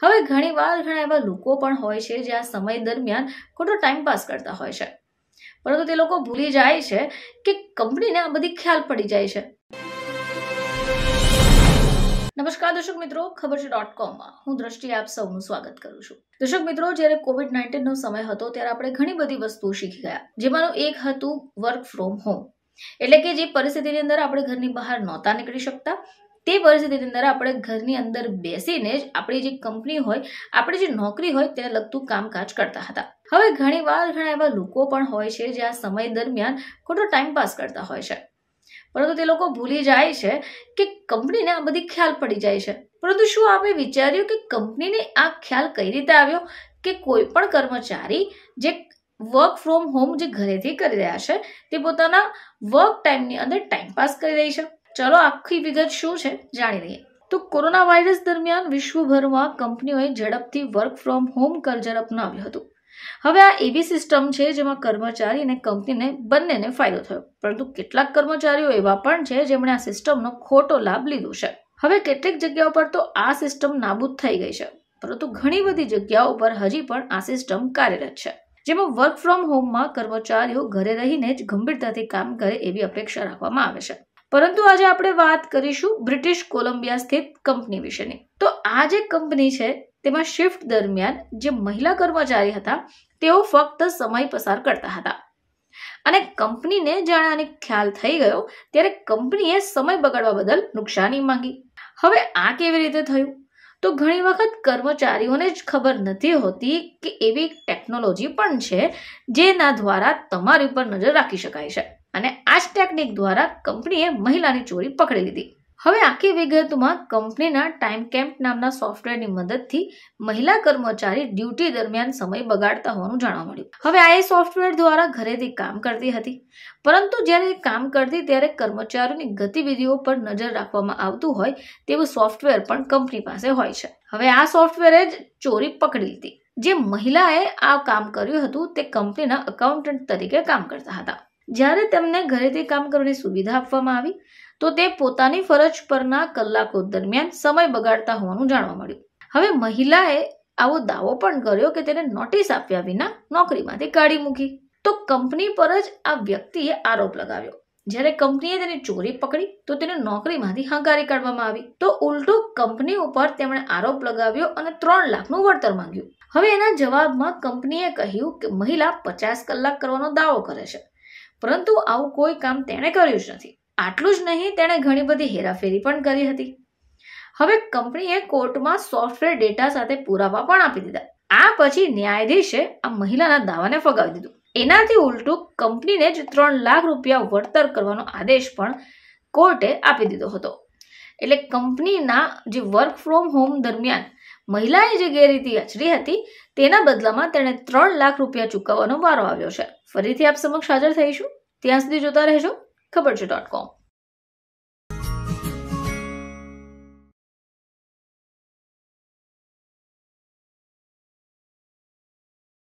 હવે ઘણીવાર ઘણા એવા લોકો પણ હોય છે જે આ સમય દરમિયાન ખોટો ટાઈમ પાસ કરતા હોય છે પરંતુ તે લોકો ભૂલી જાય છે કે કંપનીને આ બધી ખ્યાલ પડી જાય છે નમસ્કાર દર્શક મિત્રો ખબર છે ડોટ કોમમાં હું દ્રષ્ટિ આપ સૌનું સ્વાગત કરું છું દર્શક મિત્રો જ્યારે કોવિડ નાઇન્ટીનનો સમય હતો ત્યારે આપણે ઘણી બધી વસ્તુઓ શીખી ગયા જેમાંનું એક હતું વર્ક ફ્રોમ હોમ એટલે કે જે પરિસ્થિતિની અંદર આપણે ઘરની બહાર નહોતા નીકળી શકતા તે પરિસ્થિતિની અંદર આપણે ઘરની અંદર બેસીને જ આપણી જે કંપની હોય આપણી જે નોકરી હોય તેને લગતું કામકાજ કરતા હતા હવે ઘણીવાર ઘણા એવા લોકો પણ હોય છે જે આ સમય દરમિયાન ખોટો ટાઈમ પાસ કરતા હોય છે પરંતુ તે લોકો ભૂલી જાય છે કે કંપનીને આ બધી ખ્યાલ પડી જાય છે પરંતુ શું આપણે વિચાર્યું કે કંપનીને આ ખ્યાલ કઈ રીતે આવ્યો કે કોઈ પણ કર્મચારી જે વર્ક ફ્રોમ હોમ જે ઘરેથી કરી રહ્યા છે તે પોતાના વર્ક ટાઈમની અંદર ટાઈમ પાસ કરી રહી છે ચાલો આખી વિગત શું છે જાણી લઈએ તો કોરોના વાયરસ દરમિયાન વિશ્વભરમાં કંપનીઓએ ઝડપથી વર્ક ફ્રોમ હોમ કલ્ચર અપનાવ્યું હતું હવે આ એવી સિસ્ટમ છે જેમાં કર્મચારી અને કંપનીને બંનેને ફાયદો થયો પરંતુ કેટલાક કર્મચારીઓ એવા પણ છે જેમણે આ સિસ્ટમનો ખોટો લાભ લીધો છે હવે કેટલીક જગ્યાઓ પર તો આ સિસ્ટમ નાબૂદ થઈ ગઈ છે પરંતુ ઘણી બધી જગ્યાઓ પર હજી પણ આ સિસ્ટમ કાર્યરત છે જેમાં વર્ક ફ્રોમ હોમમાં કર્મચારીઓ ઘરે રહીને જ ગંભીરતાથી કામ કરે એવી અપેક્ષા રાખવામાં આવે છે પરંતુ આજે આપણે વાત કરીશું બ્રિટિશ કોલંબિયા સ્થિત કંપની વિશેની તો આ જે કંપની છે તેમાં શિફ્ટ દરમિયાન જે મહિલા કર્મચારી હતા તેઓ ફક્ત સમય પસાર કરતા હતા અને કંપનીને જાણે આને ખ્યાલ થઈ ગયો ત્યારે કંપનીએ સમય બગાડવા બદલ નુકસાની માંગી હવે આ કેવી રીતે થયું તો ઘણી વખત કર્મચારીઓને જ ખબર નથી હોતી કે એવી ટેકનોલોજી પણ છે જેના દ્વારા તમારી ઉપર નજર રાખી શકાય છે અને આ જ ટેકનિક દ્વારા કંપનીએ મહિલાની ચોરી પકડી લીધી હવે આખી વિગતમાં કંપનીના ટાઈમ કેમ્પ નામના સોફ્ટવેરની મદદથી મહિલા કર્મચારી ડ્યુટી દરમિયાન સમય બગાડતા હોવાનું જાણવા મળ્યું હવે આ એ સોફ્ટવેર દ્વારા ઘરેથી કામ કરતી હતી પરંતુ જ્યારે કામ કરતી ત્યારે કર્મચારીઓની ગતિવિધિઓ પર નજર રાખવામાં આવતું હોય તેવું સોફ્ટવેર પણ કંપની પાસે હોય છે હવે આ સોફ્ટવેરે જ ચોરી પકડી લીધી જે મહિલાએ આ કામ કર્યું હતું તે કંપનીના એકાઉન્ટન્ટ તરીકે કામ કરતા હતા જ્યારે તેમને ઘરેથી કામ કરવાની સુવિધા આપવામાં આવી તો તે પોતાની ફરજ પરના કલાકો દરમિયાન સમય બગાડતા હોવાનું જાણવા મળ્યું હવે મહિલાએ આવો દાવો પણ કર્યો કે તેને નોટિસ આપ્યા વિના નોકરીમાંથી કાઢી મૂકી તો કંપની પર જ આ વ્યક્તિએ આરોપ લગાવ્યો જ્યારે કંપનીએ તેની ચોરી પકડી તો તેને નોકરીમાંથી હંકારી કાઢવામાં આવી તો ઉલટો કંપની ઉપર તેમણે આરોપ લગાવ્યો અને ત્રણ લાખનું વળતર માંગ્યું હવે એના જવાબમાં કંપનીએ કહ્યું કે મહિલા પચાસ કલાક કરવાનો દાવો કરે છે પરંતુ આવું કોઈ કામ તેણે કર્યું જ નથી આટલું જ નહીં તેણે ઘણી બધી હેરાફેરી પણ કરી હતી હવે કંપનીએ કોર્ટમાં સોફ્ટવેર ડેટા સાથે પુરાવા પણ આપી દીધા આ પછી ન્યાયાધીશે આ મહિલાના દાવાને ફગાવી દીધું એનાથી ઉલટું કંપનીને જ ત્રણ લાખ રૂપિયા વળતર કરવાનો આદેશ પણ કોર્ટે આપી દીધો હતો એટલે કંપનીના જે વર્ક ફ્રોમ હોમ દરમિયાન મહિલાએ જે ગેરરીતિ આચરી હતી તેના બદલામાં તેણે ત્રણ લાખ રૂપિયા ચૂકવવાનો વારો આવ્યો છે ફરીથી આપ સમક્ષ હાજર થઈશું ત્યાં સુધી જોતા રહેજો ખબર છે ડોટ કોમ